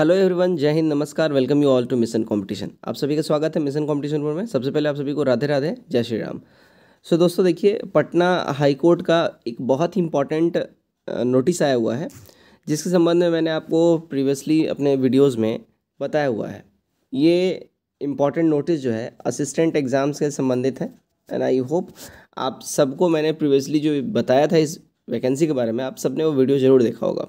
Hello everyone जय हिंद नमस्कार welcome you all to mission competition आप सभी का स्वागत है मिशन कंपटीशन पर में सबसे पहले आप सभी को राधे राधे जय श्री राम सो so, दोस्तों देखिए पटना हाई कोर्ट का एक बहुत ही इंपॉर्टेंट नोटिस आया हुआ है जिसके संबंध में मैंने आपको प्रीवियसली अपने वीडियोज़ में बताया हुआ है ये इम्पॉर्टेंट नोटिस जो है असिस्टेंट एग्ज़ाम्स के संबंधित है एंड आई होप आप सबको मैंने प्रीवियसली जो बताया था इस वैकेंसी के बारे में आप सबने वो वीडियो ज़रूर देखा होगा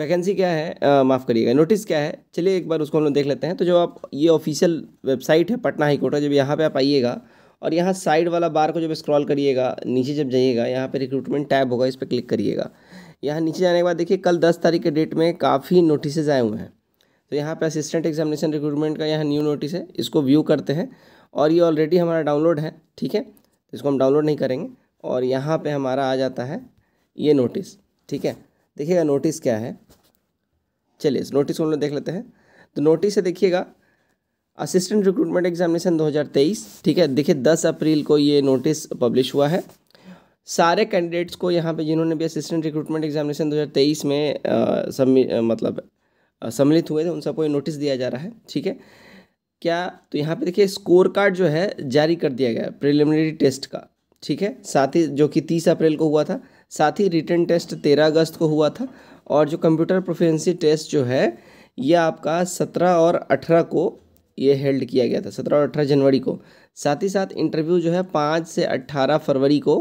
वैकेंसी क्या है माफ़ करिएगा नोटिस क्या है चलिए एक बार उसको हम लोग देख लेते हैं तो जब आप ये ऑफिशियल वेबसाइट है पटना हाईकोर्ट है का जब यहाँ पे आप आइएगा और यहाँ साइड वाला बार को जब स्क्रॉल करिएगा नीचे जब जाइएगा यहाँ पे रिक्रूटमेंट टैब होगा इस पर क्लिक करिएगा यहाँ नीचे जाने के बाद देखिए कल दस तारीख के डेट में काफ़ी नोटिसेज आए हुए हैं तो यहाँ पर असिस्टेंट एग्जामिनेशन रिक्रूटमेंट का यहाँ न्यू नोटिस है इसको व्यू करते हैं और ये ऑलरेडी हमारा डाउनलोड है ठीक है इसको हम डाउनलोड नहीं करेंगे और यहाँ पे हमारा आ जाता है ये नोटिस ठीक है देखिएगा नोटिस क्या है चलिए नोटिस को हम लोग देख लेते हैं तो नोटिस है देखिएगा असिस्टेंट रिक्रूटमेंट एग्जामिनेशन 2023 ठीक है देखिए 10 अप्रैल को ये नोटिस पब्लिश हुआ है सारे कैंडिडेट्स को यहाँ पे जिन्होंने भी असिस्टेंट रिक्रूटमेंट एग्जामिनेशन 2023 में आ, सम्मि आ, मतलब सम्मिलित हुए थे उन सबको ये नोटिस दिया जा रहा है ठीक है क्या तो यहाँ पे देखिए स्कोर कार्ड जो है जारी कर दिया गया प्रिलिमिनरी टेस्ट का ठीक है साथ ही जो कि तीस अप्रैल को हुआ था साथ ही रिटर्न टेस्ट तेरह अगस्त को हुआ था और जो कंप्यूटर प्रोफेंसी टेस्ट जो है ये आपका सत्रह और अठारह को ये हेल्ड किया गया था सत्रह और अठारह जनवरी को साथ ही साथ इंटरव्यू जो है पाँच से अट्ठारह फरवरी को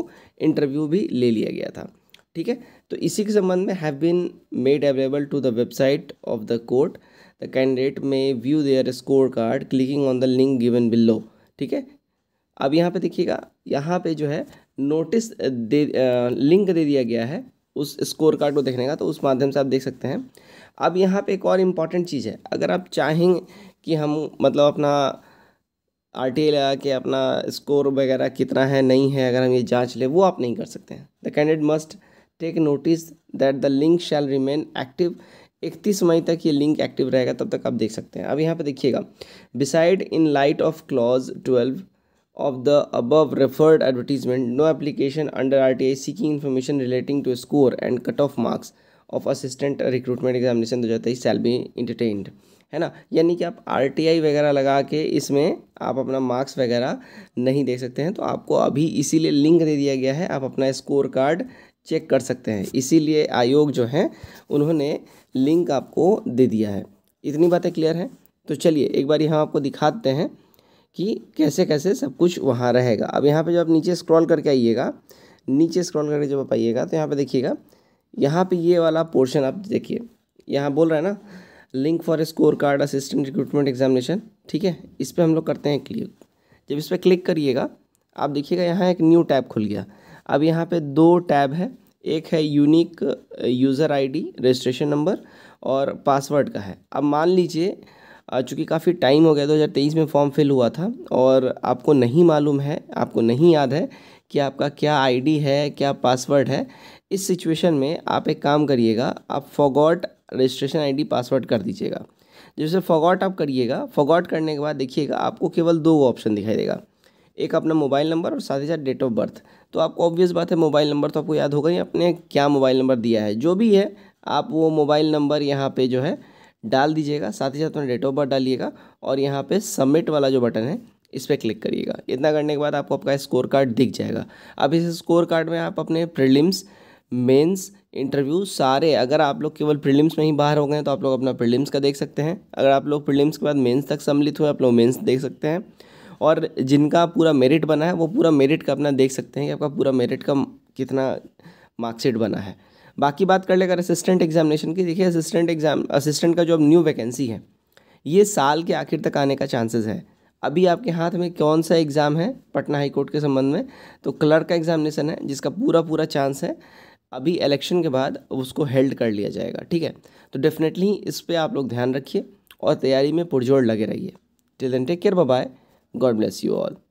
इंटरव्यू भी ले लिया गया था ठीक है तो इसी के संबंध में have been made available to the website of the court the candidate may view their score card clicking on the link given below ठीक है अब यहाँ पे देखिएगा यहाँ पे जो है नोटिस दे लिंक दे दिया गया है उस स्कोर कार्ड को देखने का तो उस माध्यम से आप देख सकते हैं अब यहाँ पे एक और इम्पॉर्टेंट चीज़ है अगर आप चाहें कि हम मतलब अपना आर टी लगा के अपना स्कोर वगैरह कितना है नहीं है अगर हम ये जांच ले वो आप नहीं कर सकते हैं the candidate must take notice that the link shall remain active इकतीस मई तक ये लिंक एक्टिव रहेगा तब तक आप देख सकते हैं अब यहाँ पे देखिएगा beside in light of clause twelve of the above referred advertisement, no application under RTA seeking information relating to score and cutoff marks of assistant recruitment examination जाता है shall be entertained. है ना यानी कि आप आर वगैरह लगा के इसमें आप अपना मार्क्स वगैरह नहीं देख सकते हैं तो आपको अभी इसीलिए लिंक दे दिया गया है आप अपना स्कोर कार्ड चेक कर सकते हैं इसीलिए आयोग जो है उन्होंने लिंक आपको दे दिया है इतनी बातें क्लियर हैं तो चलिए एक बार यहाँ आपको दिखाते हैं कि कैसे कैसे सब कुछ वहाँ रहेगा अब यहाँ पे जब आप नीचे स्क्रॉल करके आइएगा नीचे स्क्रॉल करके जब आप आइएगा तो यहाँ पे देखिएगा यहाँ पे ये वाला पोर्शन आप देखिए यहाँ बोल रहा है ना link for score card assistant recruitment examination ठीक है इस पर हम लोग करते हैं क्लिक जब इस पर क्लिक करिएगा आप देखिएगा यहाँ एक न्यू टैब खुल गया अब यहाँ पर दो टैब है एक है unique user I registration number और पासवर्ड का है अब मान लीजिए चूँकि काफ़ी टाइम हो गया दो हज़ार तेईस में फॉर्म फिल हुआ था और आपको नहीं मालूम है आपको नहीं याद है कि आपका क्या आईडी है क्या पासवर्ड है इस सिचुएशन में आप एक काम करिएगा आप फॉगॉट रजिस्ट्रेशन आईडी पासवर्ड कर दीजिएगा जैसे फॉगॉट आप करिएगा फॉगॉट करने के बाद देखिएगा आपको केवल दो ऑप्शन दिखाई देगा एक अपना मोबाइल नंबर और साथ ही साथ डेट ऑफ बर्थ तो आपको ऑब्वियस बात है मोबाइल नंबर तो आपको याद होगा ही आपने क्या मोबाइल नंबर दिया है जो भी है आप वो मोबाइल नंबर यहाँ पे जो है डाल दीजिएगा साथ ही साथ अपना डेट ऑफ बर्थ डालिएगा और यहाँ पे सबमिट वाला जो बटन है इस पर क्लिक करिएगा इतना करने के बाद आपको आपका स्कोर कार्ड दिख जाएगा अब इस स्कोर कार्ड में आप अपने प्रिलिम्स मेंस इंटरव्यू सारे अगर आप लोग केवल प्रीलिम्स में ही बाहर हो गए तो आप लोग अपना प्रीलिम्स का देख सकते हैं अगर आप लोग प्रीलिम्स के बाद मेंस तक सम्मिलित हुए आप लोग मेंस देख सकते हैं और जिनका पूरा मेरिट बना है वो पूरा मेरिट का अपना देख सकते हैं कि आपका पूरा मेरिट का कितना मार्कशीट बना है बाकी बात कर ले अगर असिस्टेंट एग्जामिनेशन की देखिए असिस्टेंट एग्जाम असिस्टेंट का जो अब न्यू वैकेंसी है ये साल के आखिर तक आने का चांसेस है अभी आपके हाथ में कौन सा एग्ज़ाम है पटना हाई कोर्ट के संबंध में तो क्लर्क का एग्जामिनेशन है जिसका पूरा पूरा चांस है अभी इलेक्शन के बाद उसको हेल्ड कर लिया जाएगा ठीक है तो डेफिनेटली इस पर आप लोग ध्यान रखिए और तैयारी में पुरजोर लगे रहिए till then take care bye God bless you all